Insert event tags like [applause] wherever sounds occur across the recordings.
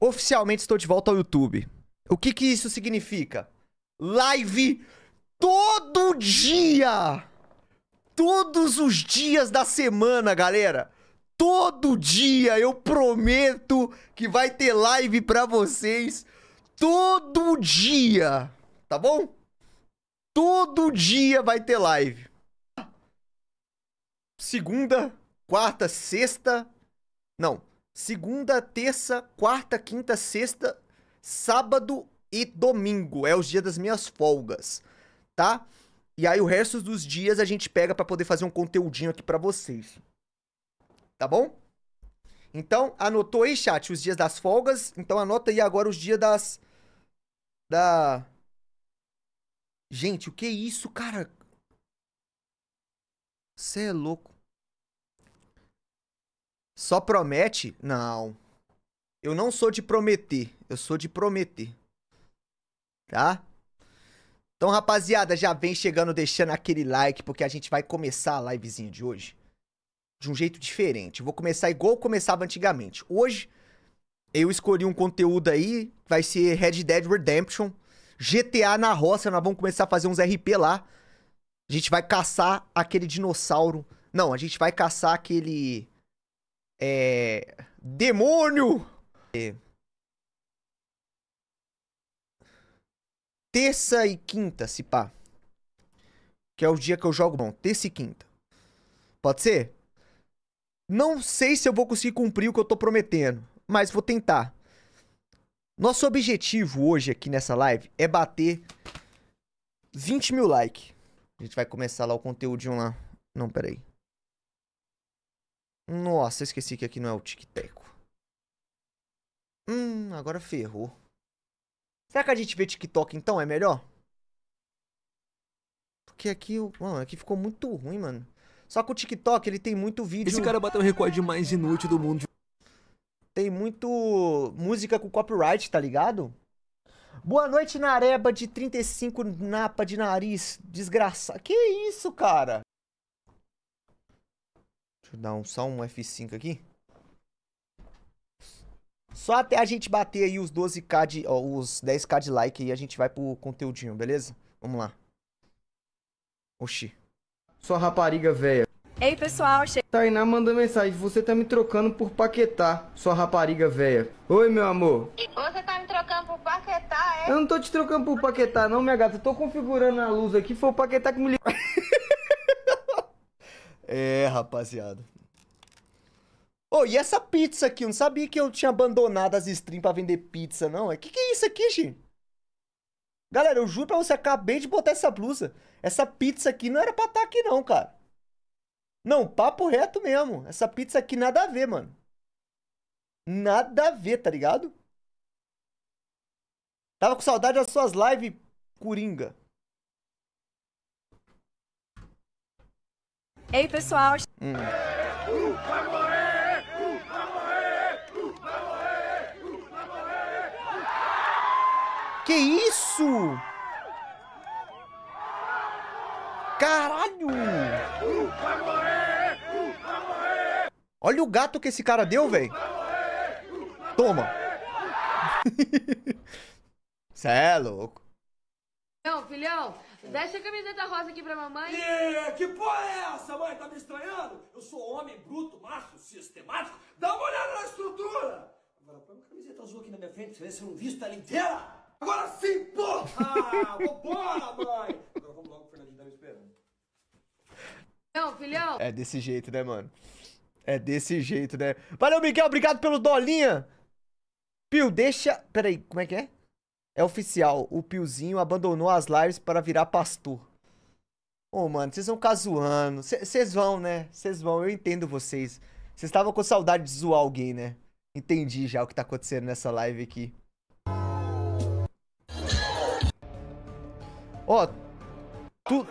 oficialmente estou de volta ao YouTube. O que que isso significa? Live todo dia! Todos os dias da semana, galera! Todo dia eu prometo que vai ter live para vocês todo dia, tá bom? Todo dia vai ter live. Segunda, quarta, sexta, não, segunda, terça, quarta, quinta, sexta, sábado e domingo. É os dias das minhas folgas, tá? E aí o resto dos dias a gente pega para poder fazer um conteúdinho aqui para vocês. Tá bom? Então, anotou aí, chat, os dias das folgas. Então anota aí agora os dias das da Gente, o que é isso, cara? Você é louco. Só promete? Não. Eu não sou de prometer, eu sou de prometer. Tá? Então, rapaziada, já vem chegando deixando aquele like, porque a gente vai começar a livezinha de hoje de um jeito diferente. vou começar igual eu começava antigamente. Hoje, eu escolhi um conteúdo aí, vai ser Red Dead Redemption, GTA na roça, nós vamos começar a fazer uns RP lá. A gente vai caçar aquele dinossauro. Não, a gente vai caçar aquele é... Demônio! É. Terça e quinta, se pá. Que é o dia que eu jogo bom. Terça e quinta. Pode ser? Não sei se eu vou conseguir cumprir o que eu tô prometendo, mas vou tentar. Nosso objetivo hoje aqui nessa live é bater 20 mil likes. A gente vai começar lá o conteúdo de um lá. Não, peraí. Nossa, esqueci que aqui não é o tic-teco. Hum, agora ferrou. Será que a gente vê TikTok então? É melhor? Porque aqui, mano, aqui ficou muito ruim, mano. Só que o TikTok, ele tem muito vídeo... Esse cara bateu o recorde mais inútil do mundo. Tem muito música com copyright, tá ligado? Boa noite, Nareba de 35 napa de nariz. Desgraçado. Que isso, cara? Deixa eu dar um, só um F5 aqui. Só até a gente bater aí os 12k de. Ó, os 10k de like aí a gente vai pro conteúdinho, beleza? Vamos lá. Oxi. Sua rapariga velha. Ei, pessoal, che... Tainá manda mensagem. Você tá me trocando por Paquetá, sua rapariga velha. Oi, meu amor. Você tá me trocando por Paquetá, é? Eu não tô te trocando por Paquetá, não, minha gata. Eu tô configurando a luz aqui. Foi o Paquetá que me ligou. [laughs] É, rapaziada. Oh, e essa pizza aqui? Eu não sabia que eu tinha abandonado as streams pra vender pizza, não. O é, que, que é isso aqui, gente? Galera, eu juro pra você, acabei de botar essa blusa. Essa pizza aqui não era pra estar tá aqui, não, cara. Não, papo reto mesmo. Essa pizza aqui nada a ver, mano. Nada a ver, tá ligado? Tava com saudade das suas lives, Coringa. Ei, pessoal. Hum. Que isso? Caralho! Olha o gato que esse cara deu, velho. Toma. [laughs] Cê é louco. Não, filhão, deixa a camiseta rosa aqui pra mamãe. E, que porra é essa, mãe? Tá me estranhando? Eu sou homem bruto, macho, sistemático. Dá uma olhada na estrutura. Agora põe uma camiseta azul aqui na minha frente, você se eu não visto ela inteira. Agora sim, porra! Ah, [laughs] vambora, mãe! Agora vamos logo, o Fernandinho tá me esperando. Não, filhão. É desse jeito, né, mano? É desse jeito, né? Valeu, Miguel, obrigado pelo dolinha. Pio, deixa... Peraí, como é que é? É oficial, o Piozinho abandonou as lives para virar pastor. Ô, oh, mano, vocês vão ficar zoando. Vocês vão, né? Vocês vão, eu entendo vocês. Vocês estavam com saudade de zoar alguém, né? Entendi já o que tá acontecendo nessa live aqui. Ó, oh, tu...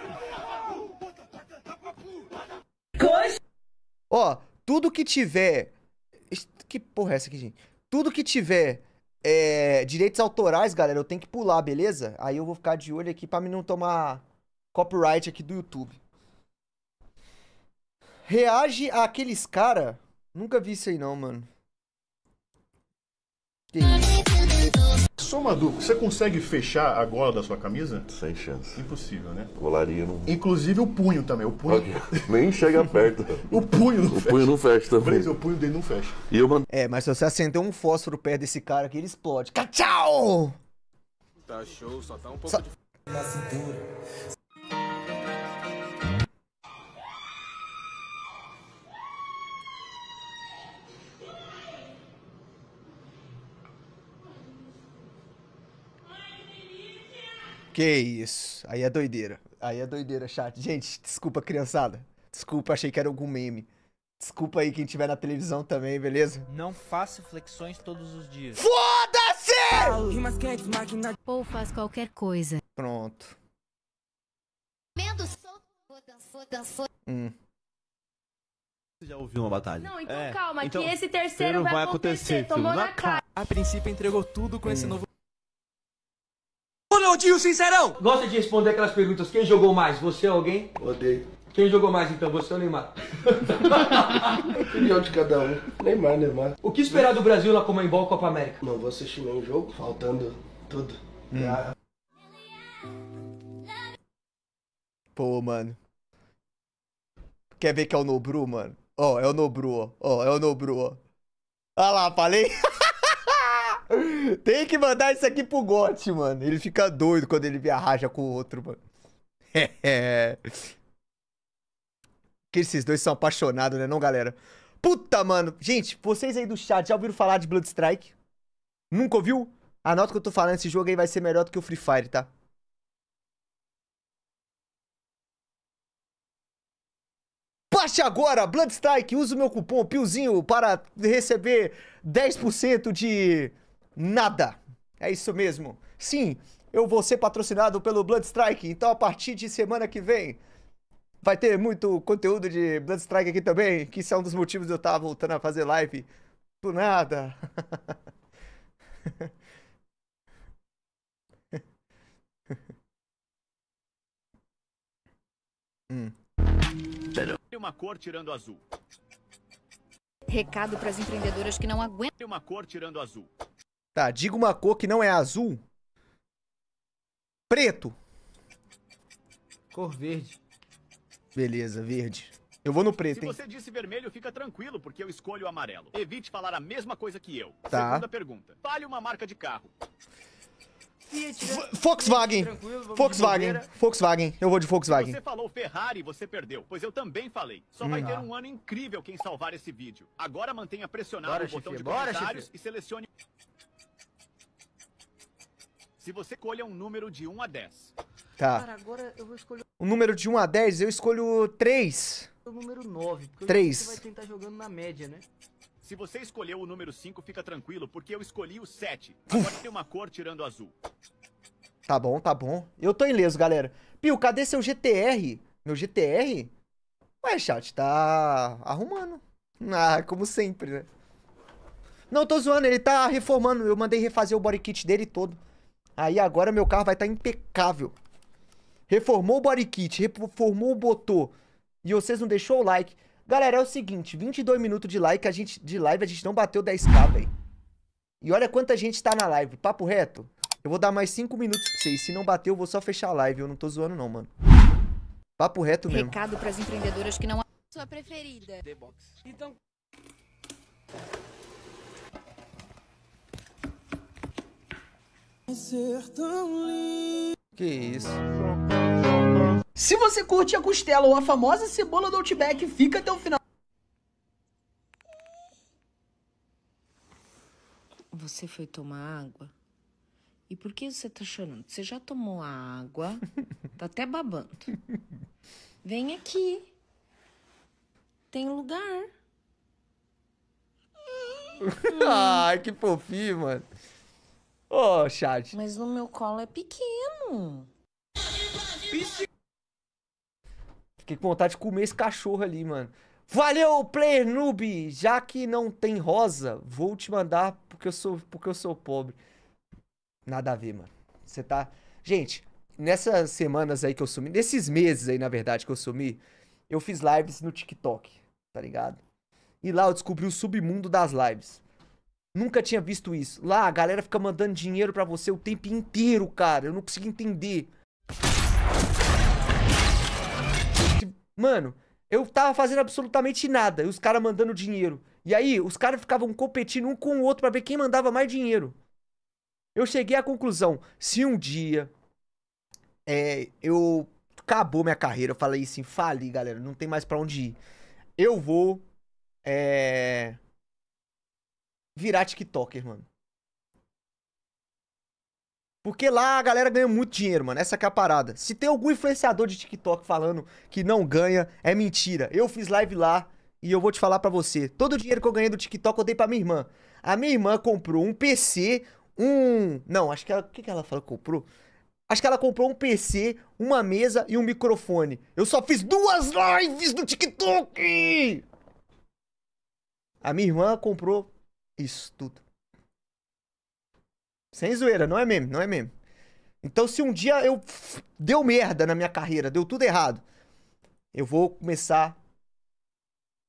Ó, oh, tudo que tiver... Que porra é essa aqui, gente? Tudo que tiver é, direitos autorais, galera, eu tenho que pular, beleza? Aí eu vou ficar de olho aqui pra mim não tomar copyright aqui do YouTube. Reage àqueles cara. Nunca vi isso aí não, mano. Que isso? Só uma dúvida, você consegue fechar a gola da sua camisa? Sem chance. Impossível, né? Golaria não. Inclusive o punho também. O punho. [laughs] Nem chega perto. [laughs] o punho não o fecha. O punho não fecha também. o punho dele não fecha. E eu mando... É, mas se você acender um fósforo perto desse cara aqui, ele explode. Tchau! Tá show, só tá um pouco só... de. Na cintura. Que isso. Aí é doideira. Aí é doideira, chat. Gente, desculpa, criançada. Desculpa, achei que era algum meme. Desculpa aí quem tiver na televisão também, beleza? Não faça flexões todos os dias. Foda-se! Ou faz qualquer coisa. Pronto. Hum. Já ouviu uma batalha. Não, então é. calma, então, que esse terceiro vai acontecer. acontecer. Tomou na, cara. cara. A princípio entregou tudo com hum. esse novo tio Sincerão! Gosta de responder aquelas perguntas, quem jogou mais, você ou alguém? Odeio. Quem jogou mais então, você ou Neymar? [laughs] Opinião de cada um. Neymar, Neymar. O que esperar do Brasil na Comembol Copa América? Não vou assistir nenhum jogo, faltando tudo. Hum. Ah. Pô, mano. Quer ver que é o Nobru, mano? Ó, oh, é o Nobru, ó. Oh, é o Nobru, ó. Ah lá, falei. [laughs] Tem que mandar isso aqui pro Gotti, mano. Ele fica doido quando ele viaja com o outro, mano. É. [laughs] que esses dois são apaixonados, né, não, galera? Puta, mano. Gente, vocês aí do chat já ouviram falar de Blood Strike? Nunca ouviu? Anota o que eu tô falando, esse jogo aí vai ser melhor do que o Free Fire, tá? Baixe agora Bloodstrike, use o meu cupom Piozinho para receber 10% de nada. É isso mesmo. Sim, eu vou ser patrocinado pelo Blood Strike, então a partir de semana que vem vai ter muito conteúdo de Blood Strike aqui também, que isso é um dos motivos de eu estar voltando a fazer live do nada. [laughs] hum. Uma cor tirando azul. Recado para as empreendedoras que não aguentam. Uma cor tirando azul. Tá, diga uma cor que não é azul. Preto. Cor verde. Beleza, verde. Eu vou no preto, Se hein? você disse vermelho, fica tranquilo, porque eu escolho o amarelo. Evite falar a mesma coisa que eu. Tá. Segunda pergunta. Fale uma marca de carro. Fiat, né? Volkswagen. Volkswagen. Volkswagen. Eu vou de Volkswagen. Você falou Ferrari, você perdeu. Pois eu também falei. Só hum. vai tá. ter um ano incrível quem salvar esse vídeo. Agora mantenha pressionado Bora, o botão chefia. de Bora, comentários chefia. e selecione... Se você colha um número de 1 a 10. Tá. Cara, agora eu vou escolher... O número de 1 a 10, eu escolho 3. O número 9. 3. Você vai tentar jogando na média, né? Se você escolheu o número 5, fica tranquilo, porque eu escolhi o 7. Agora tem uma cor tirando azul. Tá bom, tá bom. Eu tô ileso, galera. Pio, cadê seu GTR? Meu GTR? Ué, chat, tá arrumando. Ah, como sempre, né? Não, tô zoando, ele tá reformando. Eu mandei refazer o body kit dele todo. Aí agora meu carro vai estar tá impecável. Reformou o body kit, reformou o botô. E vocês não deixou o like. Galera, é o seguinte, 22 minutos de like, a gente de live a gente não bateu 10k, velho. E olha quanta gente tá na live, papo reto. Eu vou dar mais 5 minutos pra vocês, se não bater eu vou só fechar a live, eu não tô zoando não, mano. Papo reto mesmo. Recado para as empreendedoras que não é sua preferida. The Box. Então ser tão lindo. Que isso? Se você curte a costela ou a famosa cebola do Outback, fica até o final. Você foi tomar água? E por que você tá chorando? Você já tomou a água, [laughs] tá até babando. Vem aqui. Tem lugar. [laughs] Ai, que fofinho, mano. Ô, oh, chat. Mas no meu colo é pequeno. Fiquei com vontade de comer esse cachorro ali, mano. Valeu, player noob! Já que não tem rosa, vou te mandar porque eu sou, porque eu sou pobre. Nada a ver, mano. Você tá. Gente, nessas semanas aí que eu sumi, nesses meses aí, na verdade, que eu sumi, eu fiz lives no TikTok, tá ligado? E lá eu descobri o submundo das lives. Nunca tinha visto isso. Lá, a galera fica mandando dinheiro pra você o tempo inteiro, cara. Eu não consigo entender. Mano, eu tava fazendo absolutamente nada. E os caras mandando dinheiro. E aí, os caras ficavam competindo um com o outro para ver quem mandava mais dinheiro. Eu cheguei à conclusão. Se um dia é, eu acabou minha carreira, eu falei assim, fali, galera, não tem mais para onde ir. Eu vou é, virar TikToker, mano. Porque lá a galera ganha muito dinheiro, mano. Essa que é a parada. Se tem algum influenciador de TikTok falando que não ganha, é mentira. Eu fiz live lá e eu vou te falar para você. Todo o dinheiro que eu ganhei do TikTok eu dei pra minha irmã. A minha irmã comprou um PC, um. Não, acho que ela. O que, que ela falou? Comprou? Acho que ela comprou um PC, uma mesa e um microfone. Eu só fiz duas lives no TikTok! A minha irmã comprou isso tudo. Sem zoeira, não é meme, não é meme. Então, se um dia eu deu merda na minha carreira, deu tudo errado, eu vou começar.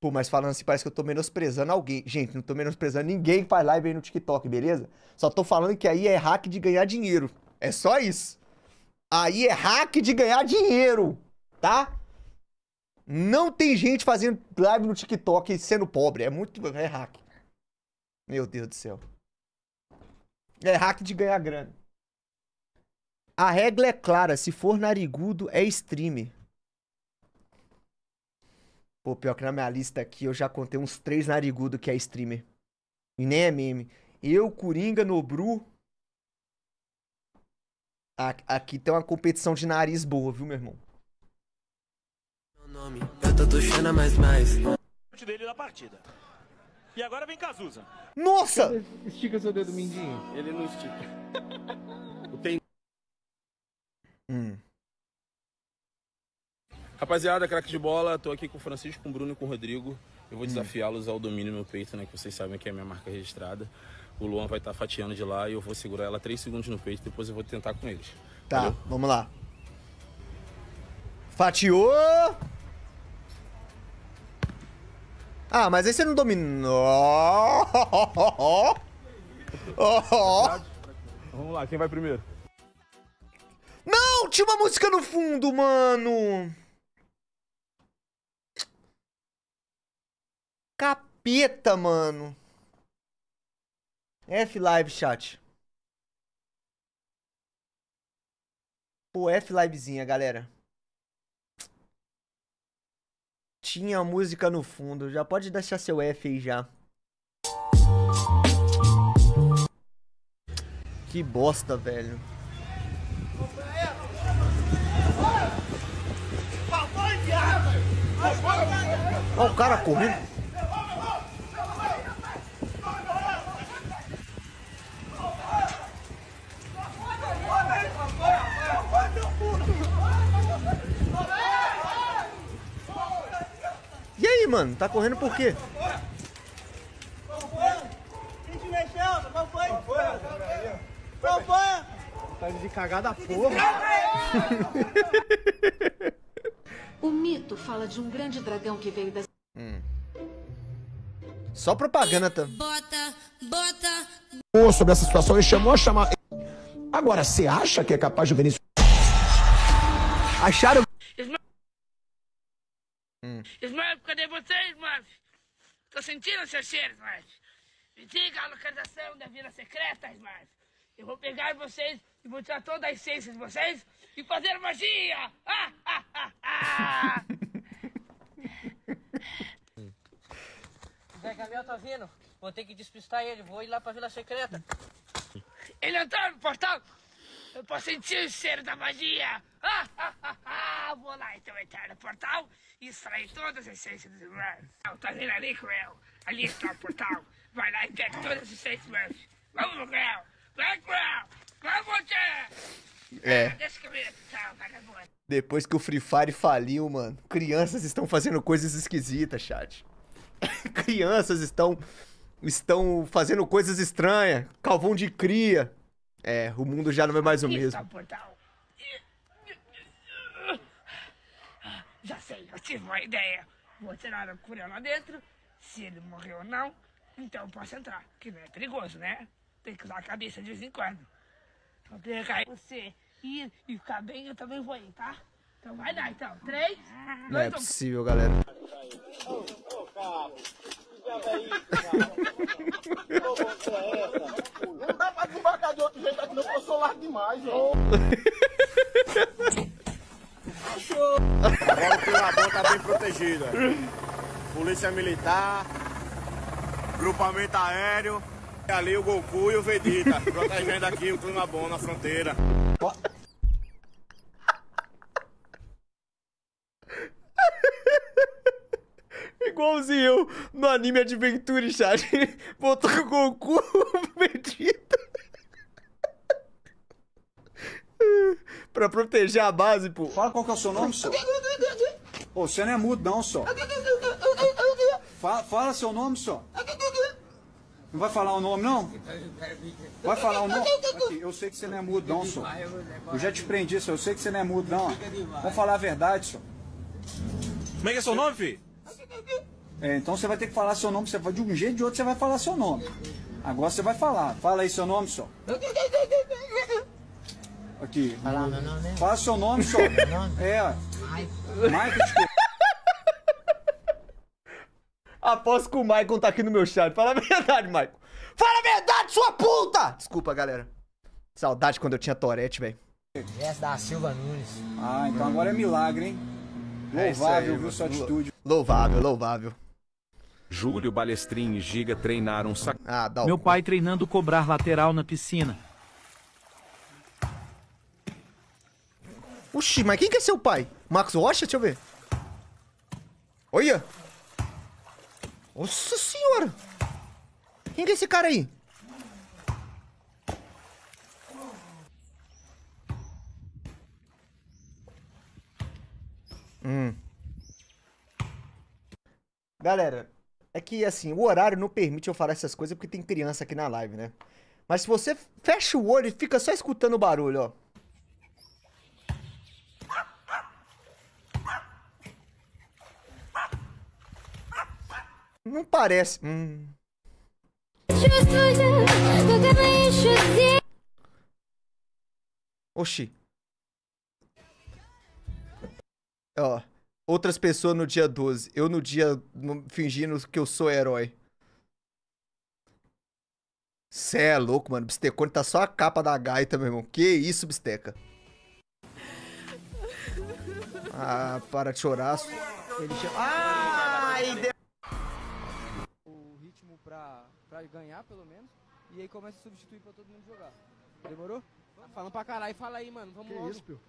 Pô, mas falando assim, parece que eu tô menosprezando alguém. Gente, não tô menosprezando ninguém que faz live aí no TikTok, beleza? Só tô falando que aí é hack de ganhar dinheiro. É só isso. Aí é hack de ganhar dinheiro, tá? Não tem gente fazendo live no TikTok sendo pobre. É muito. É hack. Meu Deus do céu. É hack de ganhar grana. A regra é clara, se for narigudo, é streamer. Pô, pior que na minha lista aqui eu já contei uns três narigudo que é streamer. E nem é meme. Eu, Coringa, Nobru. Aqui tem uma competição de nariz boa, viu, meu irmão? Meu nome, eu tô mais mais. dele na partida. E agora vem Cazuza. Nossa! Estica seu dedo mindinho. Ele não estica. [laughs] Tem... Hum. Rapaziada, craque de bola, tô aqui com o Francisco, com o Bruno e com o Rodrigo. Eu vou hum. desafiá-los ao domínio no peito, né? Que vocês sabem que é a minha marca registrada. O Luan vai estar tá fatiando de lá e eu vou segurar ela três segundos no peito, depois eu vou tentar com eles. Tá, Valeu? vamos lá. Fatiou! Ah, mas aí você não dominou. Vamos lá, quem vai primeiro? Não! Tinha uma música no fundo, mano! Capeta, mano! F live, chat. Pô, F livezinha, galera. tinha música no fundo. Já pode deixar seu F aí já. Que bosta, velho. Olha o cara correndo. mano? Tá correndo por quê? Qual foi? Qual foi? Qual foi? Qual foi? Tá de cagada porra. [laughs] o mito fala de um grande dragão que veio das... Hum. Só propaganda, tá? Bota, bota... Sobre essa situação, ele chamou a chamar... Agora, você acha que é capaz do Vinícius... Acharam... Hum. Ismael, cadê vocês, mas? Tô sentindo seus cheiros, mas. Me diga a localização da Vila Secreta, mas. Eu vou pegar vocês e vou tirar todas as essências de vocês e fazer magia! Ah, ah, ah, [laughs] ah. Zé Gabriel tá vindo. Vou ter que despistar ele. Vou ir lá pra Vila Secreta. Ele entrou no portal. Eu posso sentir o cheiro da magia. Ah, ah, ah, ah. Vou lá então entrar no portal extrair todas as essências dos humanos. Tá vendo ali, Cruel? Ali está o portal. Vai lá e pega todas as essências dos humanos. Vamos, Cruel! Vai, Cruel! Vai, você! É. vagabundo. Depois que o Free Fire faliu, mano, crianças estão fazendo coisas esquisitas, chat. [laughs] crianças estão estão fazendo coisas estranhas, calvão de cria. É, o mundo já não é mais o mesmo. Está o portal. tive uma ideia. Vou tirar o curião lá dentro. Se ele morreu ou não, então eu posso entrar. Que não é perigoso, né? Tem que usar a cabeça de vez em quando. Então você ir e ficar bem, eu também vou ir, tá? Então vai lá, então. Três. Não dois, é possível, um... galera. Ô, oh, cara. Que diabo é isso, cara? Não dá pra desembarcar de outro jeito aqui, não. Eu sou largo demais, ó. [laughs] tá bem protegida. Polícia militar, grupamento aéreo, e ali o Goku e o Vegeta, protegendo aqui o clima bom na fronteira. Igualzinho no anime Adventure, chat. Botou o Goku, o Vegeta. pra proteger a base, pô. Fala qual que é o seu nome, seu. Ô, você não é mudo não, só. Fala, fala seu nome, só. Não vai falar o nome, não? Vai falar o nome? Aqui, eu sei que você não é mudo, não, só. Eu já te prendi, só. Eu sei que você não é mudo, não. Vamos falar a verdade, só. Como é que é seu nome, filho? É, então você vai ter que falar seu nome. Você vai, de um jeito ou de outro, você vai falar seu nome. Agora você vai falar. Fala aí seu nome, só. Aqui. Né? Fala seu nome, só. É, Após Aposto que o Maicon tá aqui no meu chat. Fala a verdade, Maicon. Fala a verdade, sua puta! Desculpa, galera. Saudade quando eu tinha Torete, velho. Essa da Silva Nunes. Ah, então agora é milagre, hein? É aí, Louvável, viu sua atitude. Louvável, louvável. Júlio Balestrin e Giga treinaram sac... Ah, dá o Meu pai treinando cobrar lateral na piscina. Oxi, mas quem que é seu pai? Max Rocha? Deixa eu ver. Olha! Nossa senhora! Quem que é esse cara aí? Hum. Galera, é que assim, o horário não permite eu falar essas coisas porque tem criança aqui na live, né? Mas se você fecha o olho e fica só escutando o barulho, ó. Não parece. Hum. Oxi. Ó. Outras pessoas no dia 12. Eu no dia fingindo que eu sou herói. Cê é louco, mano. Bistecone tá só a capa da gaita, meu irmão. Que isso, bisteca. Ah, para de chorar. Ele chama... Ah, tentar ganhar pelo menos. E aí começa a substituir pra todo mundo jogar. Demorou? Tá falando pra caralho, fala aí, mano. Vamos que logo. isso, Pio?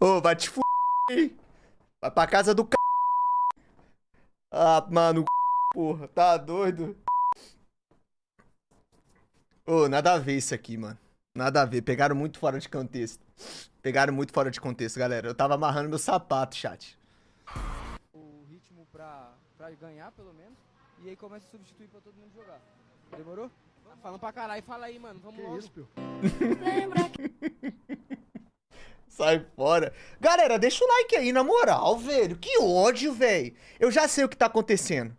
Ô, vai te f... Vai pra casa do c... Ah, mano, porra, tá doido? Ô, oh, nada a ver isso aqui, mano. Nada a ver, pegaram muito fora de contexto. Pegaram muito fora de contexto, galera. Eu tava amarrando meu sapato, chat. O ritmo pra, pra ganhar, pelo menos. E aí começa a substituir pra todo mundo jogar. Demorou? Tá falando pra caralho. Fala aí, mano. Vamos que logo. Isso, pio? [laughs] Sai fora. Galera, deixa o like aí, na moral, velho. Que ódio, velho. Eu já sei o que tá acontecendo.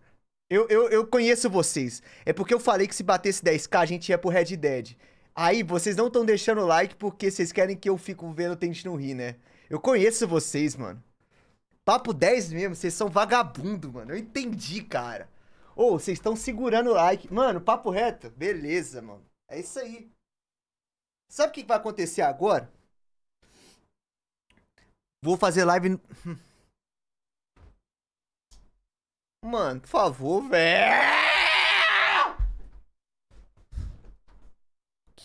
Eu, eu, eu conheço vocês. É porque eu falei que se batesse 10k, a gente ia pro Red Dead. Aí, vocês não estão deixando o like porque vocês querem que eu fico vendo Tente não rir, né? Eu conheço vocês, mano. Papo 10 mesmo, vocês são vagabundo, mano. Eu entendi, cara. Ô, oh, vocês estão segurando o like. Mano, papo reto. Beleza, mano. É isso aí. Sabe o que vai acontecer agora? Vou fazer live. [laughs] Mano, por favor, velho.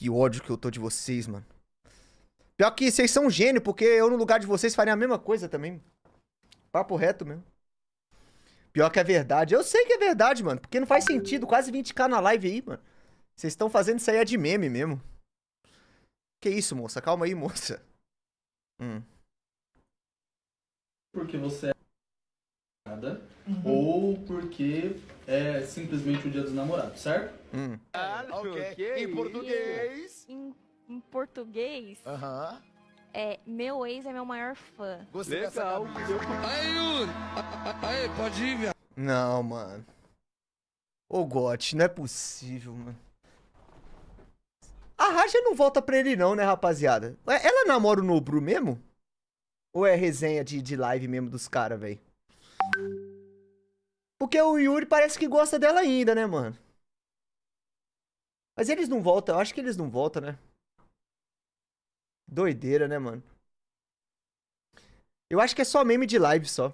Que ódio que eu tô de vocês, mano. Pior que vocês são um gênio, porque eu no lugar de vocês faria a mesma coisa também. Papo reto mesmo. Pior que é verdade. Eu sei que é verdade, mano. Porque não faz sentido. Quase 20k na live aí, mano. Vocês estão fazendo isso aí é de meme mesmo. Que isso, moça? Calma aí, moça. Hum. Porque você uhum. ou porque é simplesmente o dia dos namorados, certo? Hum. Ah, okay. É okay. Em português. Em, em português. Aham. É, meu ex é meu maior fã. Gostei Legal. Aí, Yuri! Aí, pode ir, minha... Não, mano. Ô, Gotti, não é possível, mano. A Raja não volta pra ele não, né, rapaziada? Ela namora o Nobru mesmo? Ou é resenha de, de live mesmo dos caras, velho? Porque o Yuri parece que gosta dela ainda, né, mano? Mas eles não voltam, eu acho que eles não voltam, né? Doideira, né, mano? Eu acho que é só meme de live só.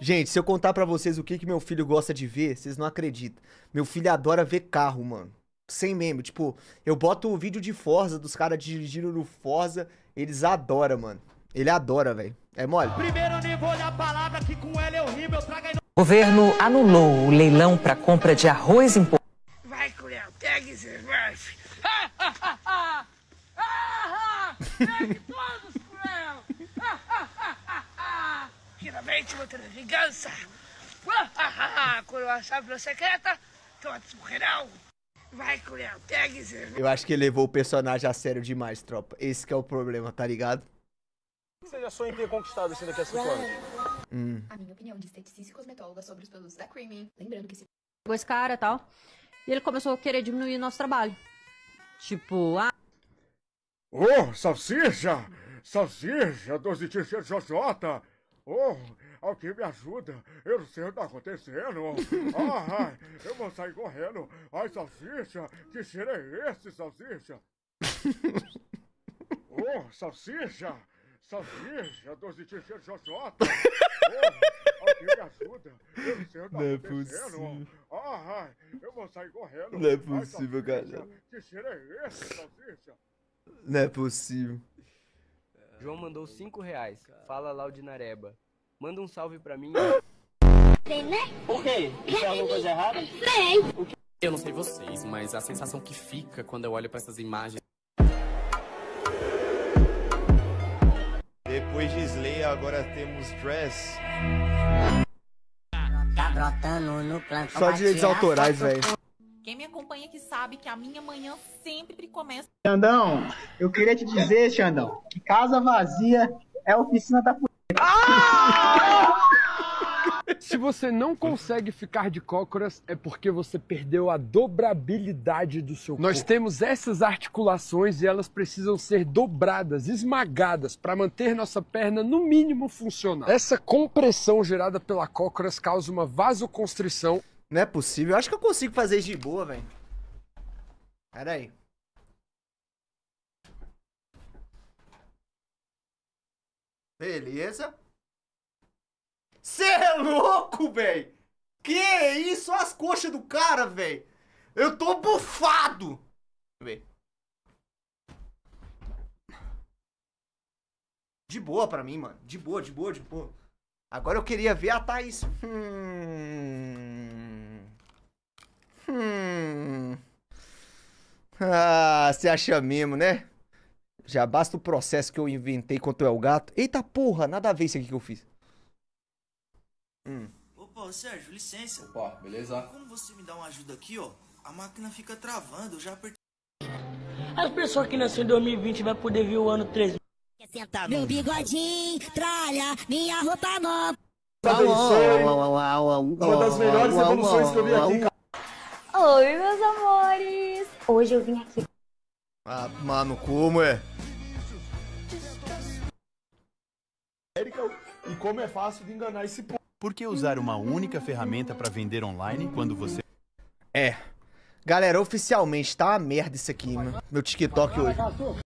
Gente, se eu contar para vocês o que, que meu filho gosta de ver, vocês não acreditam. Meu filho adora ver carro, mano. Sem meme. Tipo, eu boto o vídeo de Forza, dos caras dirigindo no Forza. Eles adoram, mano. Ele adora, velho. É mole? Primeiro eu nem vou olhar a palavra que com ela é eu rimo, eu trago aí no... O governo anulou o leilão para compra de arroz em... Vai, Curiel, pega esse negócio. Ah, ah, ah, ah. Ah, ah. Pegue todos, Curiel. Ah, ah, ah, ah, ah. Finalmente vou ter vingança. Ah, [laughs] ah, ah, ah. Curiel, chave secreta. Todos morrerão. Vai, Curiel, pega esse... Eu acho que ele levou o personagem a sério demais, tropa. Esse é o problema, tá ligado? Você já sonha em ter conquistado assim daqui a 5 anos? Hum. A minha opinião de esteticista e cosmetóloga sobre os produtos da Creamy. Lembrando que esse... Pegou esse cara e tal. E ele começou a querer diminuir nosso trabalho. Tipo, ah... Oh, salsicha! Salsicha, doce de Jota! Oh, alguém me ajuda! Eu não sei o que está acontecendo! ah, [laughs] ai, eu vou sair correndo! Ai, salsicha! Que cheiro é esse, salsicha? oh, [laughs] salsicha! Salsicha, doce de xoxota. Alguém me ajuda. Eu não sei o tá Não é possível. Ah, eu vou sair correndo. Não é tá possível, cara. Que cheiro é esse, tá salsicha? Não é possível. João mandou 5 reais. Fala Laudinareba. Manda um salve pra mim. Tem, né? Por quê? Tem alguma coisa errada? Tem. Eu não sei vocês, mas a sensação que fica quando eu olho pra essas imagens agora temos Dress. Tá brotando no plantão. Só direitos autorais, velho. Quem me acompanha aqui sabe que a minha manhã sempre começa. Xandão, eu queria te dizer, Xandão, que casa vazia é oficina da Ah! você não consegue ficar de cócoras, é porque você perdeu a dobrabilidade do seu Nós corpo. Nós temos essas articulações e elas precisam ser dobradas, esmagadas, para manter nossa perna no mínimo funcional. Essa compressão gerada pela cócoras causa uma vasoconstrição. Não é possível. Eu acho que eu consigo fazer isso de boa, velho. Pera aí. Beleza. Você é louco, velho? Que isso? Olha as coxas do cara, velho. Eu tô bufado. ver. De boa pra mim, mano. De boa, de boa, de boa. Agora eu queria ver a Thaís. Hum. Hum. Ah, você acha mesmo, né? Já basta o processo que eu inventei contra o El Gato. Eita porra, nada a ver isso aqui que eu fiz. Hum. Opa, Sérgio, licença. Opa, beleza? Como você me dá uma ajuda aqui, ó? A máquina fica travando, eu já apertei. As pessoas que nasceram em 2020 vai poder ver o ano 3000. Meu bigodinho, tralha, minha roupa nova. Tá uma das melhores evoluções que eu vi aqui. Oi, meus amores. Hoje eu vim aqui. Ah, mano, como é? E como é fácil de enganar esse povo. Por que usar uma única ferramenta para vender online quando você. É. Galera, oficialmente tá uma merda isso aqui, mano. Meu TikTok hoje.